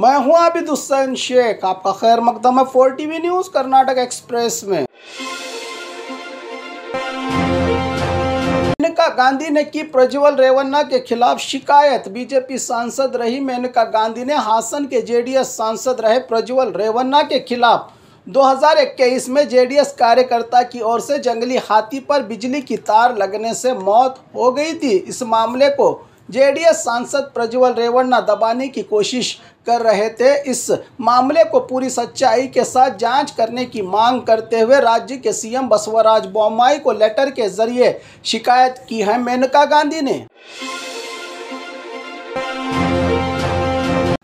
मैं हूं अभी हुसैन शेख आपका खैर मकदम है four V news Karnataka express में मेनका गांधी ने की प्रज्वल रेवन्ना के खिलाफ शिकायत बीजेपी सांसद रही मेनका गांधी ने हासन के जेडीएस सांसद रहे प्रज्वल रेवन्ना के खिलाफ 2021 में जेडीएस कार्यकर्ता की ओर से जंगली हाथी पर बिजली की तार लगने से मौत हो गई थी इस मामले को जेडीएस सांसद प्रज्वल रेवन्ना दबाने की कोशिश कर रहे थे इस मामले को पूरी सच्चाई के साथ जांच करने की मांग करते हुए राज्य के सीएम बसवराज बोमाई को लेटर के जरिए शिकायत की है मेनका गांधी ने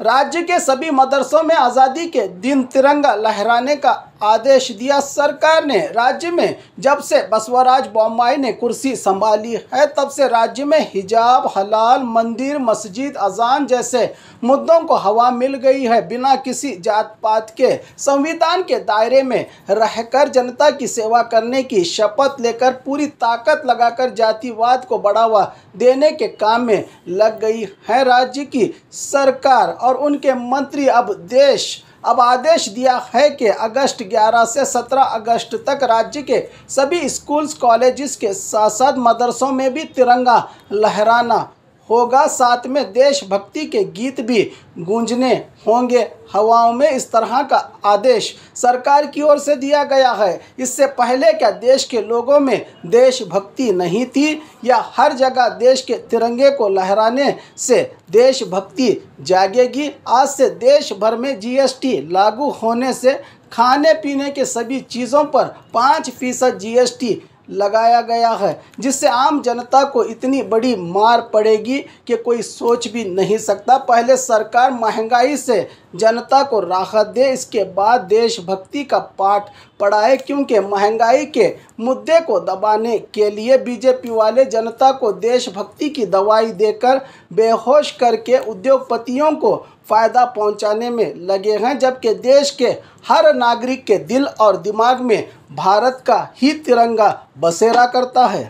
राज्य के सभी मदरसों में आज़ादी के दिन तिरंगा लहराने का आदेश दिया सरकार ने राज्य में जब से बसवराज बोमाई ने कुर्सी संभाली है तब से राज्य में हिजाब हलाल मंदिर मस्जिद अजान जैसे मुद्दों को हवा मिल गई है बिना किसी जात पात के संविधान के दायरे में रहकर जनता की सेवा करने की शपथ लेकर पूरी ताकत लगाकर जातिवाद को बढ़ावा देने के काम में लग गई है राज्य की सरकार और उनके मंत्री अब देश अब आदेश दिया है कि अगस्त 11 से 17 अगस्त तक राज्य के सभी स्कूल्स कॉलेजेस के साथ साथ मदरसों में भी तिरंगा लहराना होगा साथ में देशभक्ति के गीत भी गूंजने होंगे हवाओं में इस तरह का आदेश सरकार की ओर से दिया गया है इससे पहले क्या देश के लोगों में देशभक्ति नहीं थी या हर जगह देश के तिरंगे को लहराने से देशभक्ति जागेगी आज से देश भर में जीएसटी लागू होने से खाने पीने के सभी चीज़ों पर पाँच फीसद जी लगाया गया है जिससे आम जनता को इतनी बड़ी मार पड़ेगी कि कोई सोच भी नहीं सकता पहले सरकार महंगाई से जनता को राहत दे इसके बाद देशभक्ति का पाठ पढ़ाए क्योंकि महंगाई के मुद्दे को दबाने के लिए बीजेपी वाले जनता को देशभक्ति की दवाई देकर बेहोश करके उद्योगपतियों को फ़ायदा पहुंचाने में लगे हैं जबकि देश के हर नागरिक के दिल और दिमाग में भारत का ही तिरंगा बसेरा करता है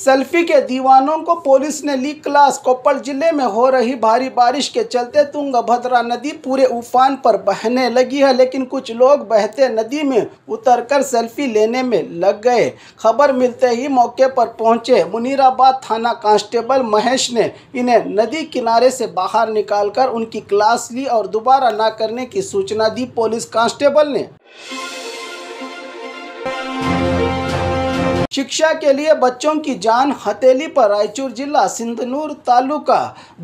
सेल्फी के दीवानों को पुलिस ने ली क्लास कोपल जिले में हो रही भारी बारिश के चलते तुंगभद्रा नदी पूरे उफान पर बहने लगी है लेकिन कुछ लोग बहते नदी में उतरकर सेल्फी लेने में लग गए खबर मिलते ही मौके पर पहुंचे मुनीराबाद थाना कांस्टेबल महेश ने इन्हें नदी किनारे से बाहर निकालकर उनकी क्लास ली और दोबारा न करने की सूचना दी पुलिस कांस्टेबल ने शिक्षा के लिए बच्चों की जान हथेली पर रायचूर जिला सिंधनूर तालुका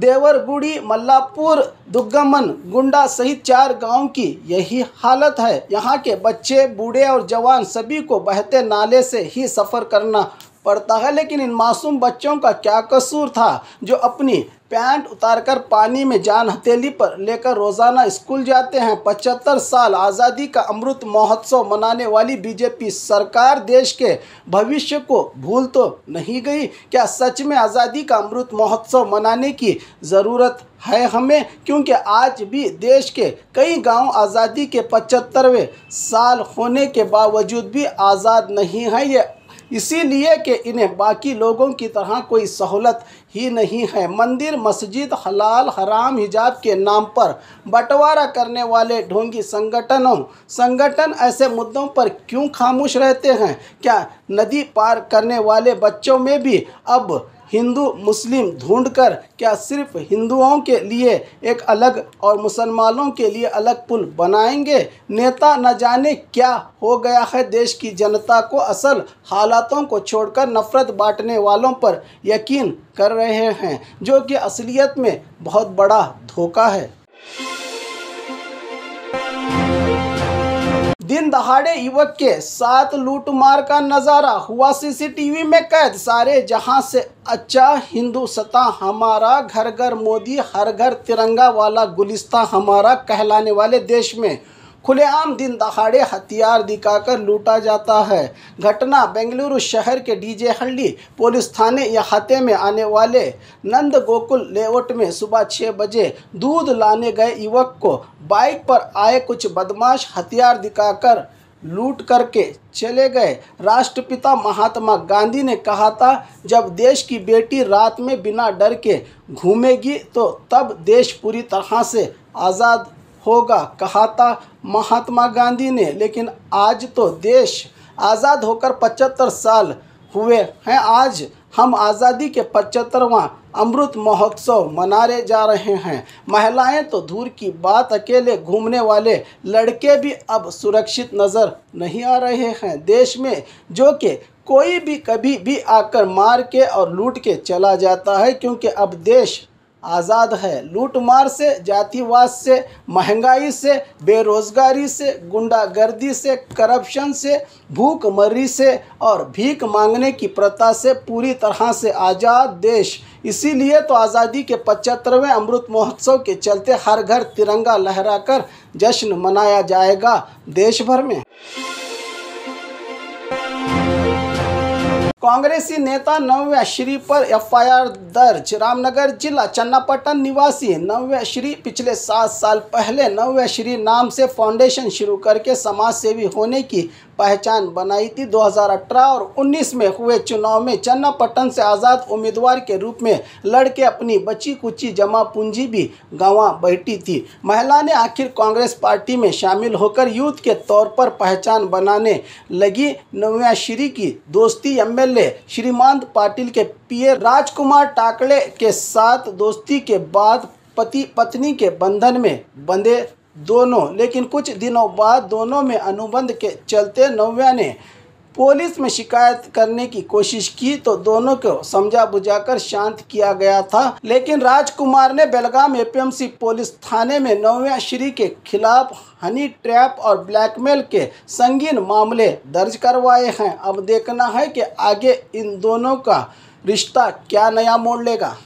देवरगुड़ी मल्लापुर दुग्गमन गुंडा सहित चार गांव की यही हालत है यहाँ के बच्चे बूढ़े और जवान सभी को बहते नाले से ही सफ़र करना पड़ता है लेकिन इन मासूम बच्चों का क्या कसूर था जो अपनी पैंट उतारकर पानी में जान हथेली पर लेकर रोज़ाना स्कूल जाते हैं पचहत्तर साल आज़ादी का अमृत महोत्सव मनाने वाली बीजेपी सरकार देश के भविष्य को भूल तो नहीं गई क्या सच में आज़ादी का अमृत महोत्सव मनाने की ज़रूरत है हमें क्योंकि आज भी देश के कई गांव आज़ादी के पचहत्तरवें साल होने के बावजूद भी आज़ाद नहीं है ये इसीलिए कि इन्हें बाकी लोगों की तरह कोई सहूलत ही नहीं है मंदिर मस्जिद हलाल हराम हिजाब के नाम पर बंटवारा करने वाले ढोंगी संगठनों संगठन ऐसे मुद्दों पर क्यों खामोश रहते हैं क्या नदी पार करने वाले बच्चों में भी अब हिंदू मुस्लिम ढूंढकर क्या सिर्फ हिंदुओं के लिए एक अलग और मुसलमानों के लिए अलग पुल बनाएंगे नेता न जाने क्या हो गया है देश की जनता को असल हालातों को छोड़कर नफ़रत बांटने वालों पर यकीन कर रहे हैं जो कि असलियत में बहुत बड़ा धोखा है दिन दहाड़े युवक के साथ लूटमार का नज़ारा हुआ सीसीटीवी में कैद सारे जहां से अच्छा हिंदू सता हमारा घर घर मोदी हर घर तिरंगा वाला गुलिस्ता हमारा कहलाने वाले देश में खुलेआम दिन दहाड़े हथियार दिखाकर लूटा जाता है घटना बेंगलुरु शहर के डीजे हंडी पुलिस थाने या अहाते में आने वाले नंद गोकुल लेआउट में सुबह छः बजे दूध लाने गए युवक को बाइक पर आए कुछ बदमाश हथियार दिखाकर लूट करके चले गए राष्ट्रपिता महात्मा गांधी ने कहा था जब देश की बेटी रात में बिना डर के घूमेगी तो तब देश पूरी तरह से आज़ाद होगा कहा था महात्मा गांधी ने लेकिन आज तो देश आज़ाद होकर पचहत्तर साल हुए हैं आज हम आज़ादी के पचहत्तरवा अमृत महोत्सव मनाने जा रहे हैं महिलाएं तो दूर की बात अकेले घूमने वाले लड़के भी अब सुरक्षित नज़र नहीं आ रहे हैं देश में जो कि कोई भी कभी भी आकर मार के और लूट के चला जाता है क्योंकि अब देश आज़ाद है लूटमार से जातिवाद से महंगाई से बेरोज़गारी से गुंडागर्दी से करप्शन से भूखमरी से और भीख मांगने की प्रथा से पूरी तरह से आज़ाद देश इसीलिए तो आज़ादी के पचहत्तरवें अमृत महोत्सव के चलते हर घर तिरंगा लहराकर जश्न मनाया जाएगा देश भर में कांग्रेसी नेता नव्याश्री पर एफआईआर दर्ज रामनगर जिला चन्नापटन निवासी नव्याश्री पिछले सात साल पहले नव्याश्री नाम से फाउंडेशन शुरू करके समाज सेवी होने की पहचान बनाई थी 2018 और 19 में हुए चुनाव में चन्नापट्टन से आज़ाद उम्मीदवार के रूप में लड़के अपनी बची कुची जमा पूंजी भी गंवा बैठी थी महिला ने आखिर कांग्रेस पार्टी में शामिल होकर यूथ के तौर पर पहचान बनाने लगी नव्याश्री की दोस्ती एमएलए श्रीमान पाटिल के पीए राजकुमार टाकड़े के साथ दोस्ती के बाद पति पत्नी के बंधन में बंधे दोनों लेकिन कुछ दिनों बाद दोनों में अनुबंध के चलते नव्या ने पुलिस में शिकायत करने की कोशिश की तो दोनों को समझा बुझाकर शांत किया गया था लेकिन राजकुमार ने बेलगाम एपीएमसी पुलिस थाने में नव्या श्री के खिलाफ हनी ट्रैप और ब्लैकमेल के संगीन मामले दर्ज करवाए हैं अब देखना है कि आगे इन दोनों का रिश्ता क्या नया मोड़ लेगा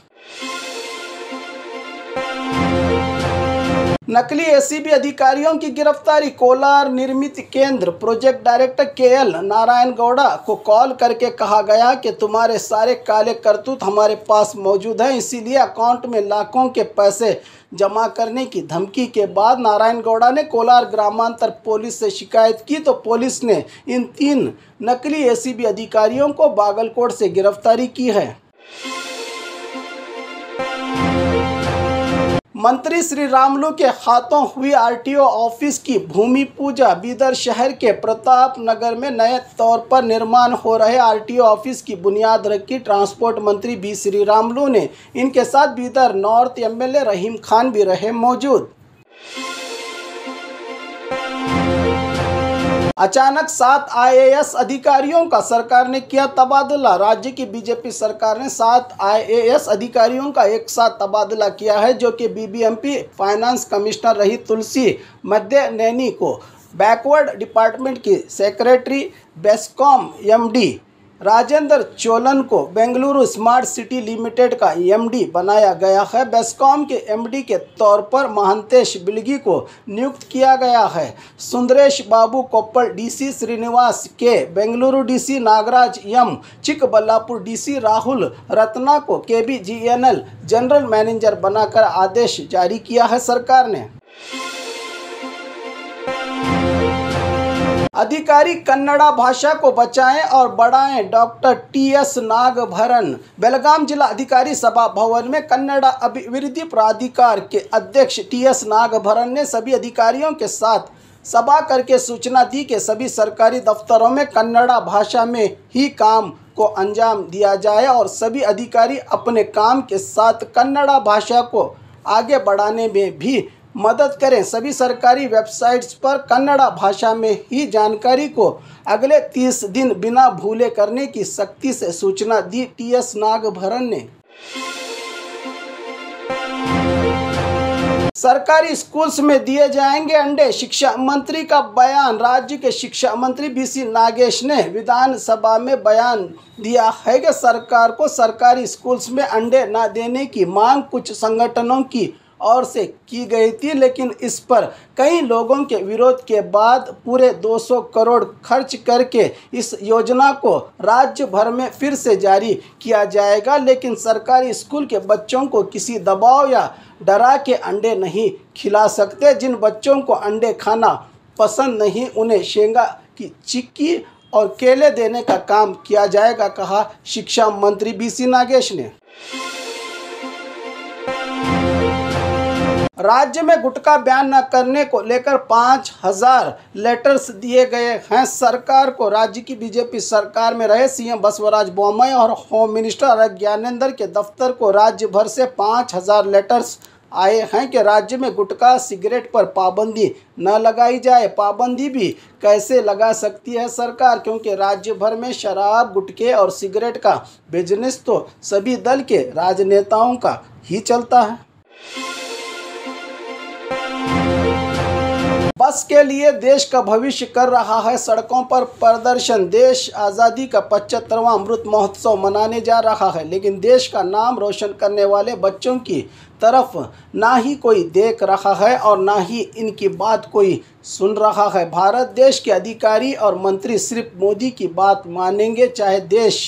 नकली एसीबी अधिकारियों की गिरफ्तारी कोलार निर्मित केंद्र project director K L Narayan Gowda को कॉल करके कहा गया कि तुम्हारे सारे काले करतूत हमारे पास मौजूद हैं इसीलिए अकाउंट में लाखों के पैसे जमा करने की धमकी के बाद नारायण गौड़ा ने कोलार ग्रामांतर पुलिस से शिकायत की तो पुलिस ने इन तीन नकली ए अधिकारियों को बागलकोट से गिरफ्तारी की है मंत्री श्री रामलू के हाथों हुई आरटीओ ऑफिस की भूमि पूजा बीदर शहर के प्रताप नगर में नए तौर पर निर्माण हो रहे आरटीओ ऑफिस की बुनियाद रखी ट्रांसपोर्ट मंत्री बी श्री रामलू ने इनके साथ बीदर नॉर्थ एमएलए रहीम खान भी रहे मौजूद अचानक सात आईएएस अधिकारियों का सरकार ने किया तबादला राज्य की बीजेपी सरकार ने सात आईएएस अधिकारियों का एक साथ तबादला किया है जो कि बीबीएमपी फाइनेंस कमिश्नर रही तुलसी मध्य नैनी को बैकवर्ड डिपार्टमेंट की सेक्रेटरी बेस्कॉम एमडी राजेंद्र चोलन को बेंगलुरु स्मार्ट सिटी लिमिटेड का एमडी बनाया गया है बेस्कॉम के एमडी के तौर पर महंतेश बिलगी को नियुक्त किया गया है सुंदरेश बाबू कोप्पल डीसी श्रीनिवास के Bengaluru DC Nagaraj M Chikkaballapur DC Rahul Ratna को केबीजीएनएल जनरल मैनेजर बनाकर आदेश जारी किया है सरकार ने अधिकारी कन्नड़ा भाषा को बचाएं और बढ़ाएं doctor T S Nagabharana Belgaum जिला अधिकारी सभा भवन में कन्नड़ा अभिवृद्धि प्राधिकार के अध्यक्ष टी एस नागभरन ने सभी अधिकारियों के साथ सभा करके सूचना दी कि सभी सरकारी दफ्तरों में कन्नड़ा भाषा में ही काम को अंजाम दिया जाए और सभी अधिकारी अपने काम के साथ कन्नड़ा भाषा को आगे बढ़ाने में भी मदद करें सभी सरकारी वेबसाइट्स पर कन्नड़ा भाषा में ही जानकारी को अगले तीस दिन बिना भूले करने की सख्ती से सूचना दी टी एस नागभरन ने सरकारी स्कूल्स में दिए जाएंगे अंडे शिक्षा मंत्री का बयान राज्य के शिक्षा मंत्री बीसी नागेश ने विधानसभा में बयान दिया है कि सरकार को सरकारी स्कूल्स में अंडे न देने की मांग कुछ संगठनों की और से की गई थी लेकिन इस पर कई लोगों के विरोध के बाद पूरे 200 करोड़ खर्च करके इस योजना को राज्य भर में फिर से जारी किया जाएगा लेकिन सरकारी स्कूल के बच्चों को किसी दबाव या डरा के अंडे नहीं खिला सकते जिन बच्चों को अंडे खाना पसंद नहीं उन्हें शेंगा की चिक्की और केले देने का काम किया जाएगा कहा शिक्षा मंत्री बी सी नागेश ने राज्य में गुटका बैन न करने को लेकर पाँच हजार लेटर्स दिए गए हैं सरकार को राज्य की बीजेपी सरकार में रहे सीएम बसवराज बोमई और होम मिनिस्टर ज्ञानेंद्र के दफ्तर को राज्य भर से पाँच हजार लेटर्स आए हैं कि राज्य में गुटखा सिगरेट पर पाबंदी न लगाई जाए पाबंदी भी कैसे लगा सकती है सरकार क्योंकि राज्य भर में शराब गुटखे और सिगरेट का बिजनेस तो सभी दल के राजनेताओं का ही चलता है बस के लिए देश का भविष्य कर रहा है सड़कों पर प्रदर्शन देश आज़ादी का पचहत्तरवां अमृत महोत्सव मनाने जा रहा है लेकिन देश का नाम रोशन करने वाले बच्चों की तरफ ना ही कोई देख रहा है और ना ही इनकी बात कोई सुन रहा है भारत देश के अधिकारी और मंत्री सिर्फ मोदी की बात मानेंगे चाहे देश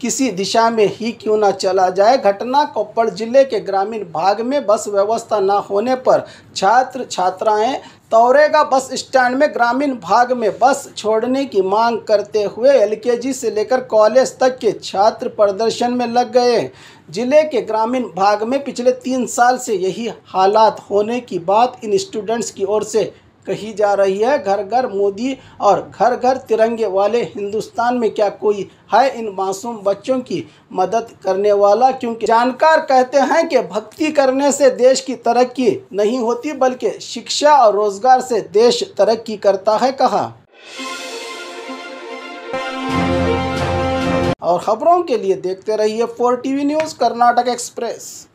किसी दिशा में ही क्यों ना चला जाए घटना कोप्पड़ जिले के ग्रामीण भाग में बस व्यवस्था न होने पर छात्र छात्राएं तौरेगा बस स्टैंड में ग्रामीण भाग में बस छोड़ने की मांग करते हुए एलकेजी से लेकर कॉलेज तक के छात्र प्रदर्शन में लग गए जिले के ग्रामीण भाग में पिछले तीन साल से यही हालात होने की बात इन स्टूडेंट्स की ओर से कही जा रही है घर घर मोदी और घर घर तिरंगे वाले हिंदुस्तान में क्या कोई है इन मासूम बच्चों की मदद करने वाला क्योंकि जानकार कहते हैं कि भक्ति करने से देश की तरक्की नहीं होती बल्कि शिक्षा और रोजगार से देश तरक्की करता है कहा और खबरों के लिए देखते रहिए four TV news Karnataka express